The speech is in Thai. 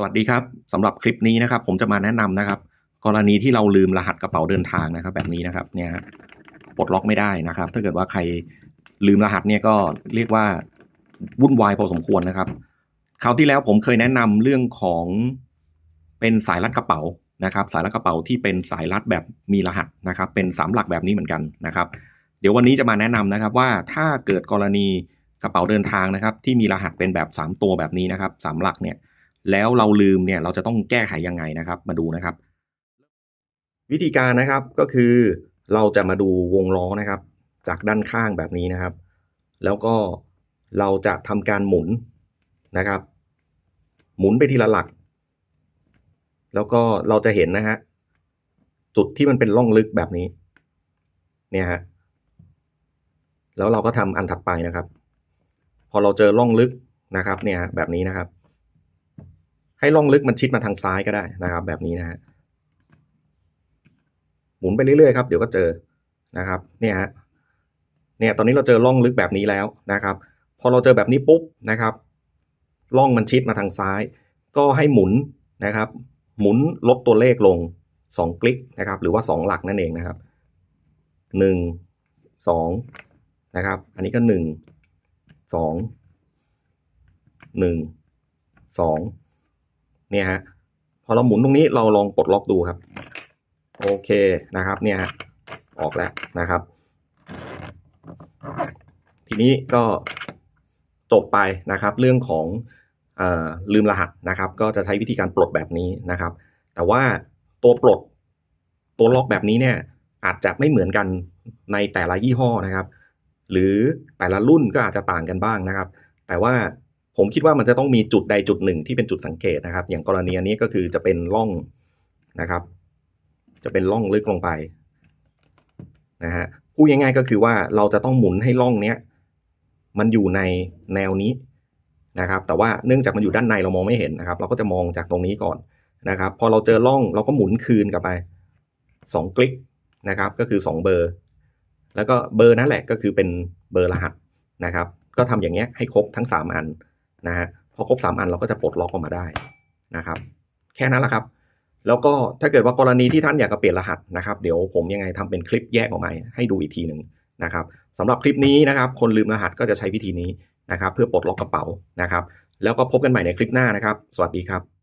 สวัสดีครับสำหรับคลิปนี้นะครับ ผมจะมาแนะนำนะครับ กรณีที่เราลืมรหัสกระเป๋าเดินทางนะครับแบบนี้นะครับเนี่ยปลดล็อกไม่ได้นะครับ ถ้าเกิดว่าใครลืมรหัสเนี่ยก็เรียกว่าวุ่นวายพอสมควรนะครับคราวที่แล้วผมเคยแนะนำเรื่องของเป็นสายรัดกระเป๋านะครับ สายรัดกระเป๋าที่เป็นสายรัดแบบมีรหัสนะครับเป็นสามหลักแบบนี้เหมือนกันนะครับเดี๋ยววันนี้จะมาแนะนำนะครับว่าถ้าเกิดกรณีกระเป๋าเดินทางนะครับที่มีรหัสเป็นแบบ3ตัวแบบนี้นะครับสามหลักเนี่ยแล้วเราลืมเนี่ยเราจะต้องแก้ไขยังไงนะครับ มาดูนะครับ วิธีการนะครับก็คือเราจะมาดูวงล้อนะครับ จากด้านข้างแบบนี้นะครับ แล้วก็เราจะทำการหมุนนะครับ หมุนไปทีละหลัก แล้วก็เราจะเห็น นะฮะจุดที่มันเป็นร่องลึกแบบนี้เนี่ยฮะแล้วเราก็ทำอันถัดไปนะครับ พอเราเจอร่องลึกนะครับ เนี่ยแบบนี้นะครับให้ล่องลึกมันชิดมาทางซ้ายก็ได้นะครับ แบบนี้นะฮะหมุนไปเรื่อยๆครับเดี๋ยวก็เจอนะครับเนี่ยฮะเนี่ยตอนนี้เราเจอล่องลึกแบบนี้แล้วนะครับ พอเราเจอแบบนี้ปุ๊บนะครับ ล่องมันชิดมาทางซ้าย ก็ให้หมุนนะครับ หมุนลบตัวเลขลง2คลิกนะครับหรือว่า 2 หลักนั่นเองนะครับ1 2นะครับ อันนี้ก็ 1 2 1 2เนี่ยฮะพอเราหมุนตรงนี้เราลองปลดล็อกดูครับ โอเคนะครับเนี่ยฮะออกแล้วนะครับ ทีนี้ก็จบไปนะครับ เรื่องของอลืมรหัสนะครับ ก็จะใช้วิธีการปลดแบบนี้นะครับ แต่ว่าตัวปลดตัวล็อกแบบนี้เนี่ยอาจจะไม่เหมือนกันในแต่ละยี่ห้อนะครับ หรือแต่ละรุ่นก็อาจจะต่างกันบ้างนะครับ แต่ว่าผมคิดว่ามันจะต้องมีจุดใดจุดหนึ่งที่เป็นจุดสังเกตนะครับ อย่างกรณีอันนี้ก็คือจะเป็นร่องนะครับ จะเป็นร่องลึกลงไปนะฮะ พูดง่ายๆก็คือว่าเราจะต้องหมุนให้ร่องเนี้ยมันอยู่ในแนวนี้นะครับ แต่ว่าเนื่องจากมันอยู่ด้านในเรามองไม่เห็นนะครับ เราก็จะมองจากตรงนี้ก่อนนะครับ พอเราเจอร่องเราก็หมุนคืนกลับไป 2 คลิกนะครับ ก็คือ2เบอร์ แล้วก็เบอร์นั่นแหละก็คือเป็นเบอร์รหัสนะครับ ก็ทำอย่างเงี้ยให้ครบทั้ง 3 อันนะฮะพอครบ 3 อันเราก็จะปลดล็อกออกมาได้นะครับ แค่นั้นแหละครับ แล้วก็ถ้าเกิดว่ากรณีที่ท่านอยากจะเปลี่ยนรหัสนะครับเดี๋ยวผมยังไงทำเป็นคลิปแยกออกมาให้ดูอีกทีหนึ่งนะครับสำหรับคลิปนี้นะครับ คนลืมรหัสก็จะใช้วิธีนี้นะครับ เพื่อปลดล็อกกระเป๋านะครับ แล้วก็พบกันใหม่ในคลิปหน้านะครับ สวัสดีครับ